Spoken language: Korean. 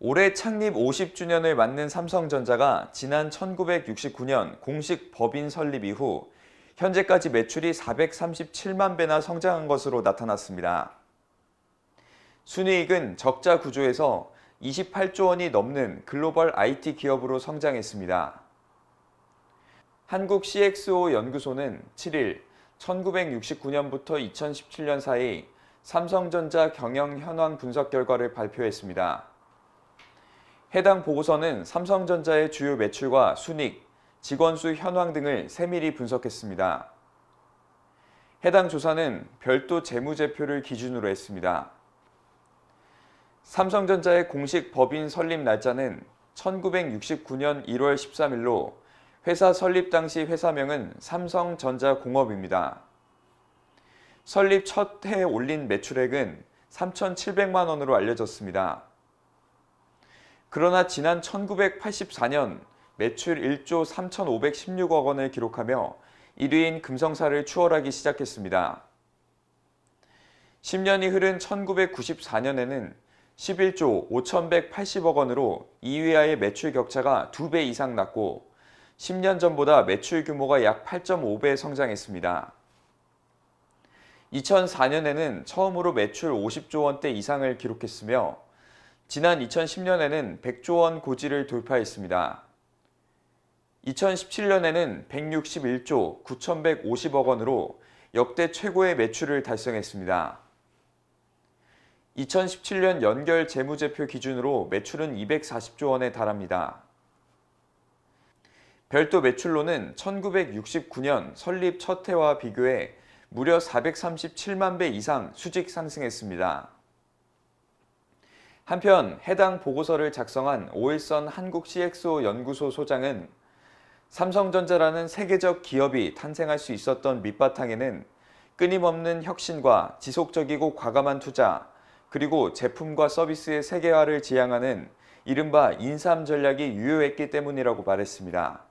올해 창립 50주년을 맞는 삼성전자가 지난 1969년 공식 법인 설립 이후 현재까지 매출이 437만 배나 성장한 것으로 나타났습니다. 순이익은 적자 구조에서 28조 원이 넘는 글로벌 IT 기업으로 성장했습니다. 한국 CXO 연구소는 7일 1969년부터 2017년 사이 삼성전자 경영 현황 분석 결과를 발표했습니다. 해당 보고서는 삼성전자의 주요 매출과 순익, 직원 수 현황 등을 세밀히 분석했습니다. 해당 조사는 별도 재무제표를 기준으로 했습니다. 삼성전자의 공식 법인 설립 날짜는 1969년 1월 13일로 회사 설립 당시 회사명은 삼성전자공업입니다. 설립 첫 해 올린 매출액은 3,700만 원으로 알려졌습니다. 그러나 지난 1984년 매출 1조 3,516억 원을 기록하며 1위인 금성사를 추월하기 시작했습니다. 10년이 흐른 1994년에는 11조 5,180억 원으로 2위와의 매출 격차가 2배 이상 났고 10년 전보다 매출 규모가 약 8.5배 성장했습니다. 2004년에는 처음으로 매출 50조 원대 이상을 기록했으며 지난 2010년에는 100조 원 고지를 돌파했습니다. 2017년에는 161조 9,150억 원으로 역대 최고의 매출을 달성했습니다. 2017년 연결 재무제표 기준으로 매출은 240조 원에 달합니다. 별도 매출로는 1969년 설립 첫 해와 비교해 무려 437만 배 이상 수직 상승했습니다. 한편 해당 보고서를 작성한 오일선 한국CXO 연구소 소장은 삼성전자라는 세계적 기업이 탄생할 수 있었던 밑바탕에는 끊임없는 혁신과 지속적이고 과감한 투자, 그리고 제품과 서비스의 세계화를 지향하는 이른바 인삼 전략이 유효했기 때문이라고 말했습니다.